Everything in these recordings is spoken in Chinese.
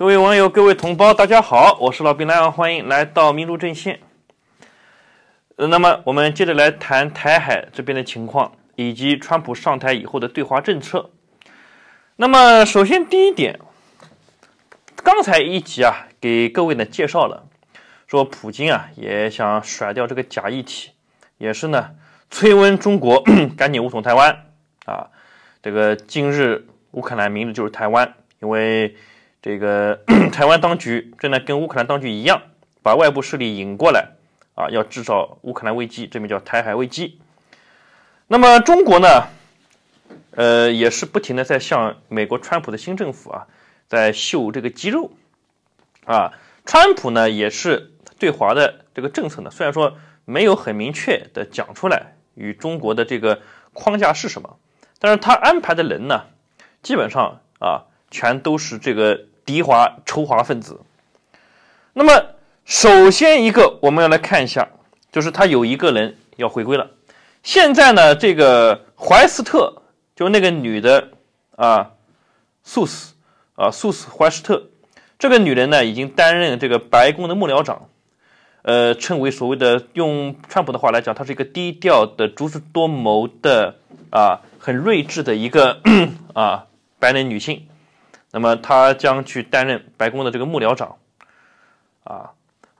各位网友，各位同胞，大家好，我是老兵来欢迎来到民主阵线。那么我们接着来谈台海这边的情况，以及川普上台以后的对华政策。那么首先第一点，刚才一集啊，给各位呢介绍了，说普京啊也想甩掉这个假议题，也是呢催问中国 赶紧武统台湾啊。这个今日乌克兰，名字就是台湾，因为。这个 台湾当局正在跟乌克兰当局一样，把外部势力引过来，啊，要制造乌克兰危机，这名叫台海危机。那么中国呢，呃，也是不停的在向美国川普的新政府啊，在秀这个肌肉，啊，川普呢也是对华的这个政策呢，虽然说没有很明确的讲出来与中国的这个框架是什么，但是他安排的人呢，基本上啊，全都是这个。敌华仇华分子。那么，首先一个我们要来看一下，就是他有一个人要回归了。现在呢，这个怀斯特，就那个女的啊，苏斯啊，苏斯怀斯特，这个女人呢，已经担任这个白宫的幕僚长，呃，称为所谓的用川普的话来讲，她是一个低调的、足智多谋的啊，很睿智的一个啊白人女性。那么他将去担任白宫的这个幕僚长，啊，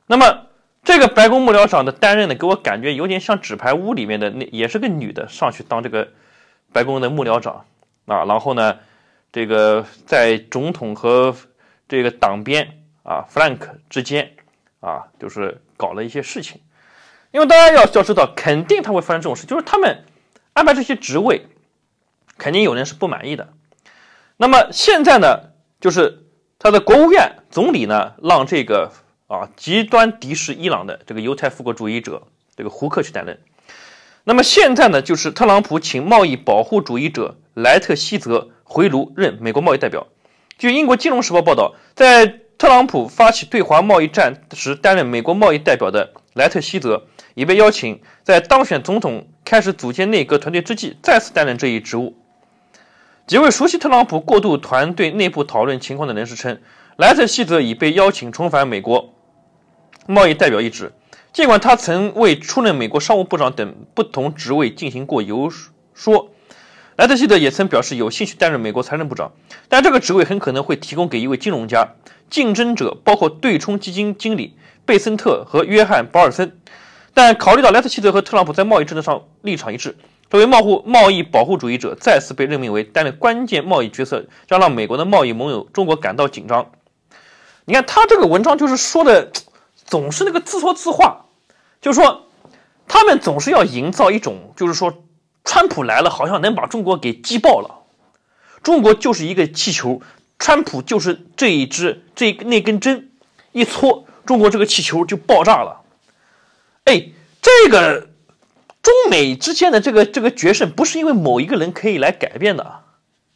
那么这个白宫幕僚长的担任呢，给我感觉有点像纸牌屋里面的那也是个女的上去当这个白宫的幕僚长，啊，然后呢，这个在总统和这个党鞭啊 Frank 之间啊，就是搞了一些事情，因为大家要要知道，肯定他会发生这种事就是他们安排这些职位，肯定有人是不满意的。那么现在呢，就是他的国务院总理呢，让这个啊极端敌视伊朗的这个犹太复国主义者这个胡克去担任。那么现在呢，就是特朗普请贸易保护主义者莱特希泽回炉任美国贸易代表。据英国金融时报报道，在特朗普发起对华贸易战时担任美国贸易代表的莱特希泽，也被邀请在当选总统开始组建内阁团队之际再次担任这一职务。几位熟悉特朗普过渡团队内部讨论情况的人士称，莱特希泽已被邀请重返美国贸易代表一职。尽管他曾为出任美国商务部长等不同职位进行过游说，莱特希泽也曾表示有兴趣担任美国财政部长，但这个职位很可能会提供给一位金融家竞争者，包括对冲基金经理贝森特和约翰·保尔森。但考虑到莱特希泽和特朗普在贸易政策上立场一致。作为贸互贸易保护主义者，再次被任命为担任关键贸易角色，这让美国的贸易盟友中国感到紧张。你看他这个文章就是说的，总是那个自说自话，就是说他们总是要营造一种，就是说川普来了，好像能把中国给击爆了。中国就是一个气球，川普就是这一支这那根针，一搓，中国这个气球就爆炸了。哎，这个。中美之间的这个这个决胜，不是因为某一个人可以来改变的啊！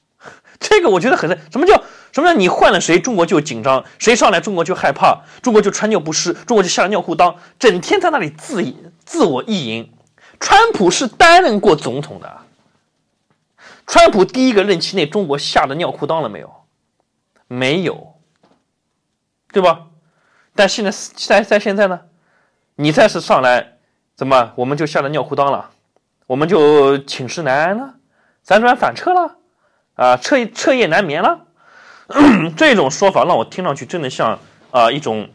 这个我觉得很什么叫什么叫你换了谁，中国就紧张，谁上来中国就害怕，中国就穿尿不湿，中国就吓尿裤裆，整天在那里自自我意淫。川普是担任过总统的，川普第一个任期内，中国吓得尿裤裆了没有？没有，对吧？但现在在在现在呢，你再次上来。怎么我们就吓得尿裤裆了，我们就寝食难安了，辗转反侧了，啊彻彻夜难眠了，这种说法让我听上去真的像啊一种，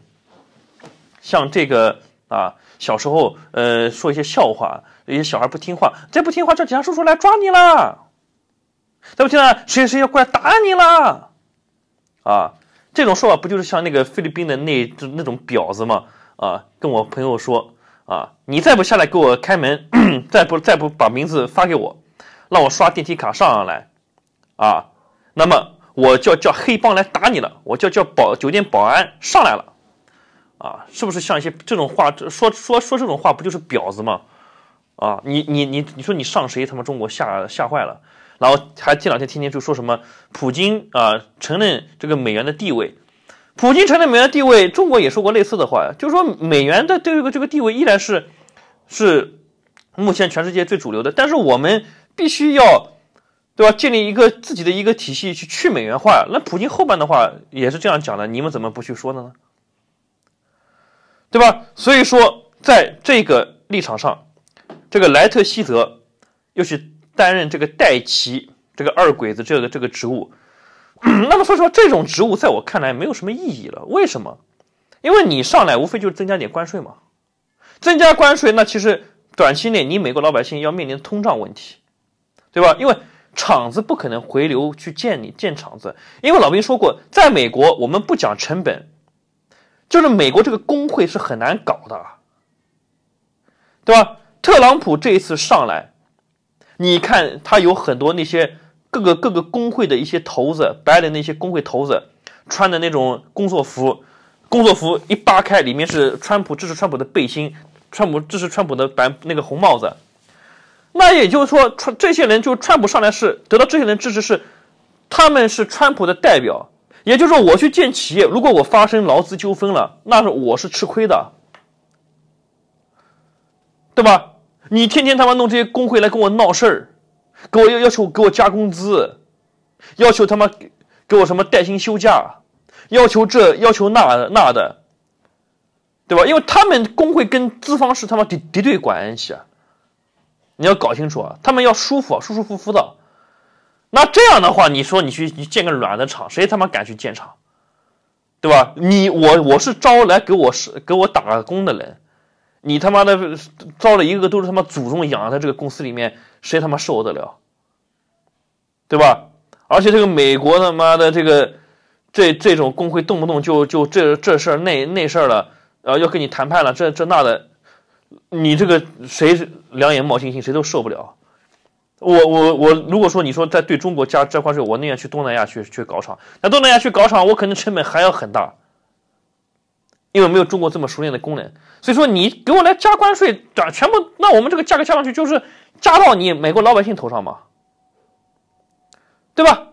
像这个啊小时候呃说一些笑话，一些小孩不听话，再不听话叫警察叔叔来抓你了，再不听话谁谁要过来打你了，啊这种说法不就是像那个菲律宾的那那种婊子吗？啊跟我朋友说。啊！你再不下来给我开门，再不再不把名字发给我，让我刷电梯卡上上来，啊！那么我叫叫黑帮来打你了，我叫叫保酒店保安上来了，啊！是不是像一些这种话说说说这种话不就是婊子吗？啊！你你你你说你上谁？他妈中国吓吓坏了，然后还这两天天天就说什么普京啊承认这个美元的地位。普京成了美元地位，中国也说过类似的话，就是说美元的这个这个地位依然是，是目前全世界最主流的。但是我们必须要，对吧？建立一个自己的一个体系去去美元化。那普京后半的话也是这样讲的，你们怎么不去说呢？对吧？所以说，在这个立场上，这个莱特希泽又去担任这个戴奇这个二鬼子这个这个职务。那么说实话，这种职务在我看来没有什么意义了。为什么？因为你上来无非就是增加点关税嘛。增加关税，那其实短期内你美国老百姓要面临通胀问题，对吧？因为厂子不可能回流去建，你建厂子，因为老兵说过，在美国我们不讲成本，就是美国这个工会是很难搞的啊，对吧？特朗普这一次上来，你看他有很多那些。各个各个工会的一些头子，白领的一些工会头子，穿的那种工作服，工作服一扒开，里面是川普支持川普的背心，川普支持川普的白那个红帽子。那也就是说，川这些人就川普上来是得到这些人支持，是他们是川普的代表。也就是说，我去建企业，如果我发生劳资纠纷了，那是我是吃亏的，对吧？你天天他妈弄这些工会来跟我闹事儿。给我要要求给我加工资，要求他妈给我什么带薪休假，要求这要求那那的，对吧？因为他们工会跟资方是他妈敌敌对关系，你要搞清楚啊！他们要舒服，舒舒服服的。那这样的话，你说你去你建个卵的厂，谁他妈敢去建厂，对吧？你我我是招来给我是给我打工的人。你他妈的招了一个个都是他妈祖宗养的这个公司里面，谁他妈受得了，对吧？而且这个美国他妈的这个，这这种工会动不动就就这这事儿那那事儿了，然后要跟你谈判了，这这那的，你这个谁两眼冒星星谁都受不了。我我我，如果说你说在对中国加这块税，我宁愿去东南亚去去搞厂，那东南亚去搞厂，我肯定成本还要很大。因为没有中国这么熟练的工人，所以说你给我来加关税，短全部那我们这个价格加上去就是加到你美国老百姓头上嘛，对吧？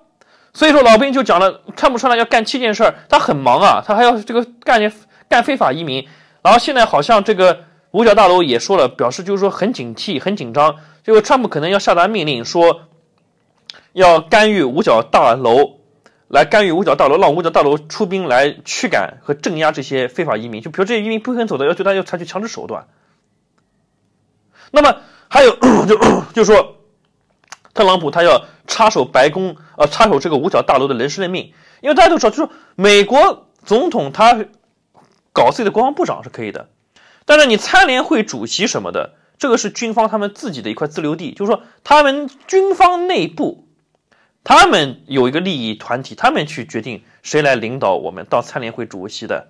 所以说老兵就讲了，川普上来要干七件事，他很忙啊，他还要这个干干非法移民，然后现在好像这个五角大楼也说了，表示就是说很警惕、很紧张，这个川普可能要下达命令说，要干预五角大楼。来干预五角大楼，让五角大楼出兵来驱赶和镇压这些非法移民，就比如这些移民不肯走的，要对他要采取强制手段。那么还有，就 就说特朗普他要插手白宫，呃，插手这个五角大楼的人事任命，因为大家都知道，就是美国总统他搞自己的国防部长是可以的，但是你参联会主席什么的，这个是军方他们自己的一块自留地，就是说他们军方内部。他们有一个利益团体，他们去决定谁来领导我们到参联会主席的。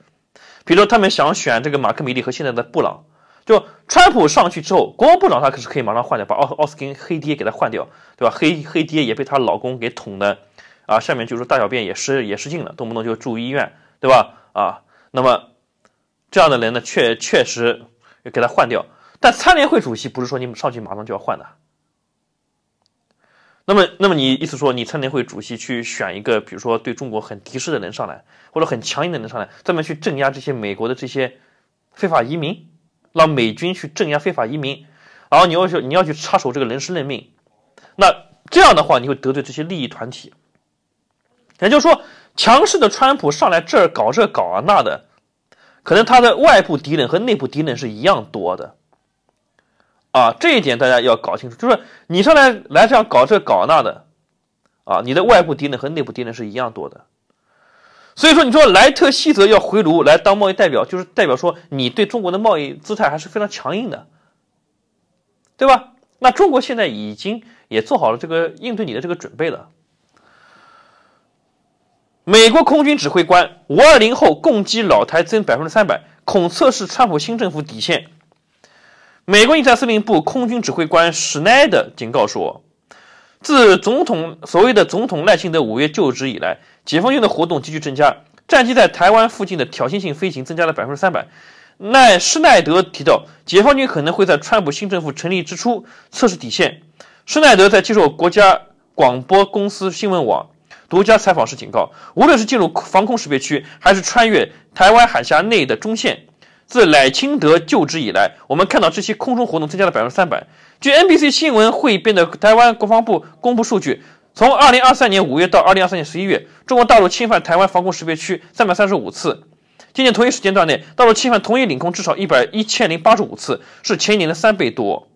比如，说，他们想选这个马克米利和现在的布朗。就川普上去之后，国防部长他可是可以马上换掉，把奥奥斯汀黑爹给他换掉，对吧？黑黑爹也被她老公给捅的，啊，下面就是大小便也失也失禁了，动不动就住医院，对吧？啊，那么这样的人呢，确确实给他换掉。但参联会主席不是说你上去马上就要换的。那么，那么你意思说，你参联会主席去选一个，比如说对中国很敌视的人上来，或者很强硬的人上来，专门去镇压这些美国的这些非法移民，让美军去镇压非法移民，然后你要去你要去插手这个人事任命，那这样的话你会得罪这些利益团体。也就是说，强势的川普上来这儿搞这搞啊那的，可能他的外部敌人和内部敌人是一样多的。啊，这一点大家要搞清楚，就是你上来来这样搞这搞那的，啊，你的外部敌人和内部敌人是一样多的。所以说，你说莱特希泽要回炉来当贸易代表，就是代表说你对中国的贸易姿态还是非常强硬的，对吧？那中国现在已经也做好了这个应对你的这个准备了。美国空军指挥官五二零后共击老台增百分之三百，恐测试川普新政府底线。美国印太司令部空军指挥官施奈德警告说：“自总统所谓的总统赖清德五月就职以来，解放军的活动急剧增加，战机在台湾附近的挑衅性飞行增加了百分之三百。”奈施奈德提到，解放军可能会在川普新政府成立之初测试底线。施奈德在接受国家广播公司新闻网独家采访时警告：“无论是进入防空识别区，还是穿越台湾海峡内的中线。”自赖清德就职以来，我们看到这些空中活动增加了百分之三百。据 NBC 新闻汇编的台湾国防部公布数据，从二零二三年五月到二零二三年十一月，中国大陆侵犯台湾防空识别区三百三十五次。今年同一时间段内，大陆侵犯同一领空至少一百一千零八十五次，是前年的三倍多。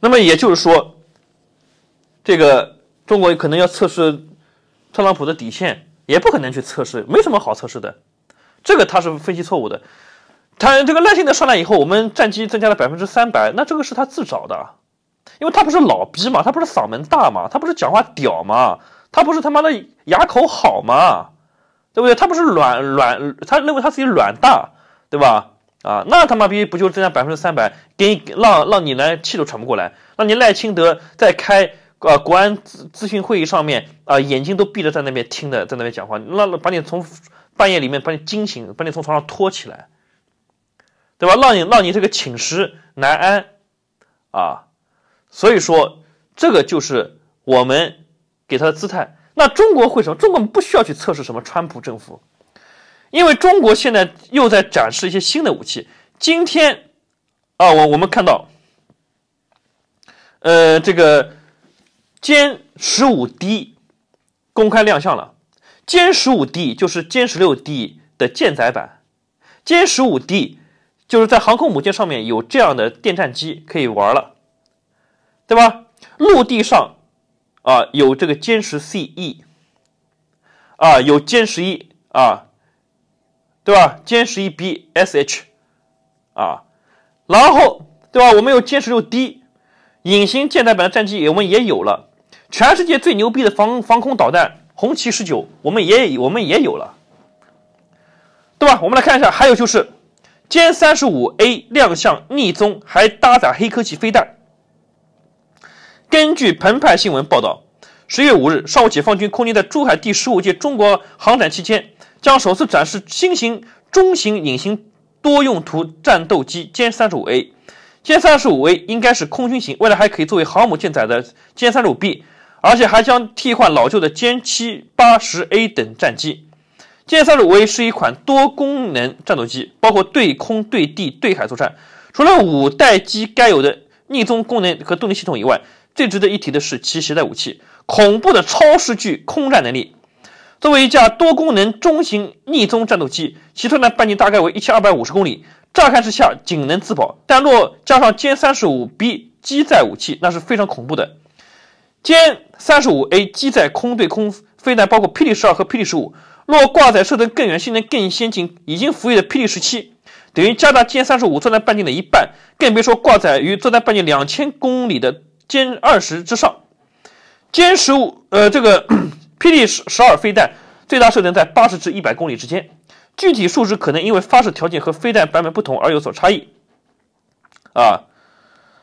那么也就是说，这个中国可能要测试特朗普的底线，也不可能去测试，没什么好测试的。这个他是分析错误的，他这个赖清德上来以后，我们战机增加了百分之三百，那这个是他自找的，因为他不是老逼嘛，他不是嗓门大嘛，他不是讲话屌嘛，他不是他妈的牙口好吗？对不对？他不是卵卵，他认为他自己卵大，对吧？啊，那他妈逼不就增加百分之三百，你让让你来气都喘不过来，让你赖清德在开呃国安咨咨询会议上面啊，眼睛都闭着在那边听的，在那边讲话，那把你从。半夜里面把你惊醒，把你从床上拖起来，对吧？让你让你这个寝食难安啊！所以说，这个就是我们给他的姿态。那中国会什么？中国不需要去测试什么川普政府，因为中国现在又在展示一些新的武器。今天啊，我我们看到，呃，这个歼十五 D 公开亮相了。歼十五 D 就是歼十六 D 的舰载版，歼十五 D 就是在航空母舰上面有这样的电战机可以玩了，对吧？陆地上啊有这个歼十 CE，啊有歼十一啊，对吧？歼十一 BSH 啊，然后对吧？我们有歼十六 D 隐形舰载版的战机，我们也有了，全世界最牛逼的防防空导弹。红旗十九，我们也我们也有了，对吧？我们来看一下，还有就是歼三十五 A 亮相，逆踪，还搭载黑科技飞弹。根据澎湃新闻报道，十月五日上午，解放军空军在珠海第十五届中国航展期间，将首次展示新型中型隐形多用途战斗机歼三十五 A。歼三十五 A 应该是空军型，未来还可以作为航母舰载的歼三十五 B。而且还将替换老旧的歼七八十 A 等战机。歼三十五 A 是一款多功能战斗机，包括对空、对地、对海作战。除了五代机该有的逆踪功能和动力系统以外，最值得一提的是其携带武器恐怖的超视距空战能力。作为一架多功能中型逆踪战斗机，其作战半径大概为一千二百五十公里。乍看之下，仅能自保；但若加上歼三十五 B 机载武器，那是非常恐怖的。歼三十五 A 机载空对空飞弹包括霹雳十二和霹雳十五，若挂载射程更远、性能更先进、已经服役的霹雳十七，等于加大歼三十五作战半径的一半，更别说挂载于作战半径两千公里的歼二十之上。歼十五，呃，这个 霹雳十十二飞弹最大射程在八十至一百公里之间，具体数值可能因为发射条件和飞弹版本不同而有所差异。啊。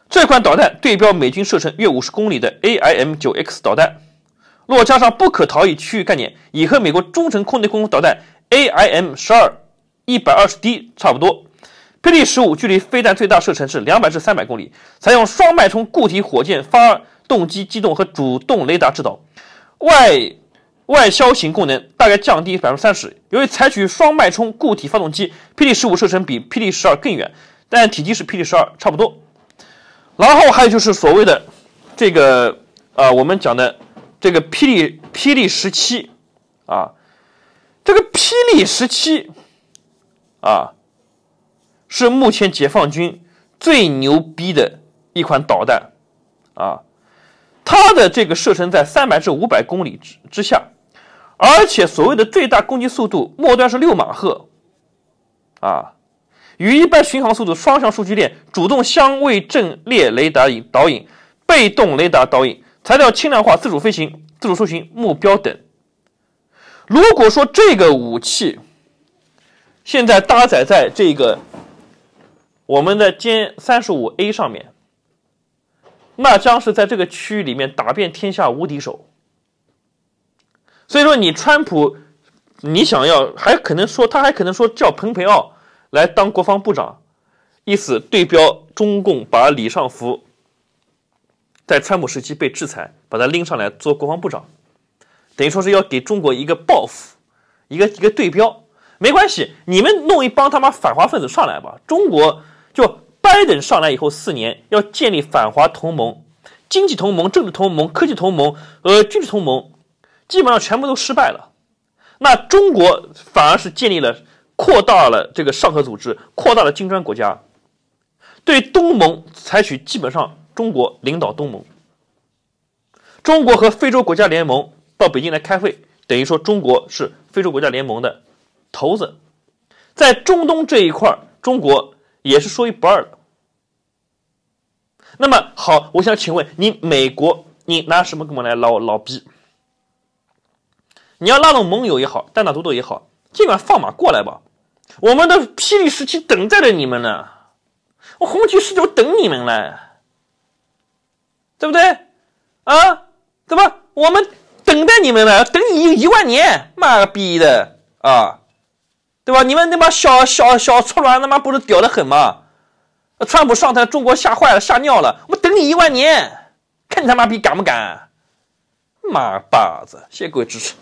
这款导弹对标美军射程约五十公里的 AIM 九 X 导弹，若加上不可逃逸区域概念，也和美国中程空对空导弹 AIM 十二一百二十 D 差不多。霹雳十五距离飞弹最大射程是两百至三百公里，采用双脉冲固体火箭发动机机动和主动雷达制导，外外消型功能大概降低百分之三十。由于采取双脉冲固体发动机，霹雳十五射程比霹雳十二更远，但体积是霹雳十二差不多。然后还有就是所谓的这个啊，我们讲的这个霹雳霹雳十七啊，这个霹雳十七啊，是目前解放军最牛逼的一款导弹啊，它的这个射程在三百至五百公里之之下，而且所谓的最大攻击速度末端是六马赫啊。与一般巡航速度、双向数据链、主动相位阵列雷达引导引、被动雷达导引、材料轻量化、自主飞行、自主搜寻目标等。如果说这个武器现在搭载在这个我们的歼三十五 A 上面，那将是在这个区域里面打遍天下无敌手。所以说，你川普，你想要还可能说，他还可能说叫蓬佩奥。来当国防部长，意思对标中共，把李尚福在川普时期被制裁，把他拎上来做国防部长，等于说是要给中国一个报复，一个一个对标。没关系，你们弄一帮他妈反华分子上来吧。中国就拜登上来以后四年，要建立反华同盟、经济同盟、政治同盟、科技同盟和军事同盟，基本上全部都失败了。那中国反而是建立了。扩大了这个上合组织，扩大了金砖国家，对东盟采取基本上中国领导东盟。中国和非洲国家联盟到北京来开会，等于说中国是非洲国家联盟的头子。在中东这一块，中国也是说一不二的。那么好，我想请问你，美国，你拿什么跟我来捞捞逼？你要拉拢盟友也好，单打独斗也好，尽管放马过来吧。我们的霹雳时期等待着你们呢，我红旗十九等你们呢，对不对？啊，怎么我们等待你们呢？等你一一万年！妈个逼的啊，对吧？你们那帮小小小搓卵，他妈不是屌的很吗？川普上台，中国吓坏了，吓尿了。我们等你一万年，看你他妈逼敢不敢！妈巴子，谢谢各位支持。